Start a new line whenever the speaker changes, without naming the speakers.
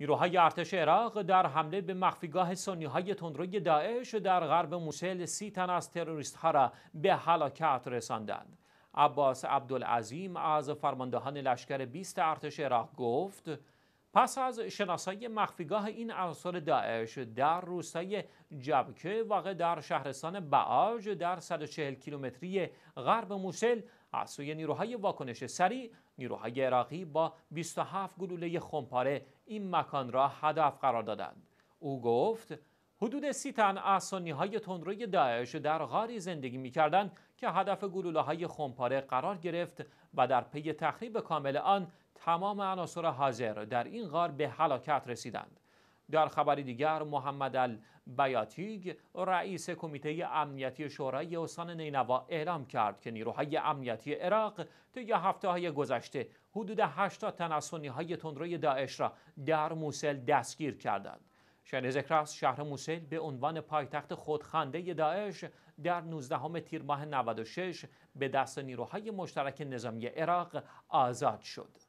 نیروهای ارتش عراق در حمله به مخفیگاه سنی های تندروی داعش در غرب موسیل سی تن از تروریست ها را به هلاکت رساندند. عباس عبدالعظیم از فرماندهان لشکر 20 ارتش عراق گفت پس از شناسایی مخفیگاه این عناصر داعش در روستای جبکه واقع در شهرستان بعاج در 140 کیلومتری غرب موسل از سوی نیروهای واکنش سریع نیروهای عراقی با 27 گلوله خمپاره این مکان را هدف قرار دادند او گفت حدود سی تن از های تندروی داعش در غاری زندگی میکردند که هدف گلوله های خمپاره قرار گرفت و در پی تخریب کامل آن تمام عناصر حاضر در این غار به هلاکت رسیدند در خبری دیگر محمد البیاتیگ رئیس کمیته امنیتی شورای استان نینوا اعلام کرد که نیروهای امنیتی عراق طی هفته های گذشته حدود 80 تن از های تندروی داعش را در موسل دستگیر کردند شهر ذکر است شهر موسل به عنوان پایتخت خودخنده داعش در 19 تیر ماه 96 به دست نیروهای مشترک نظامی عراق آزاد شد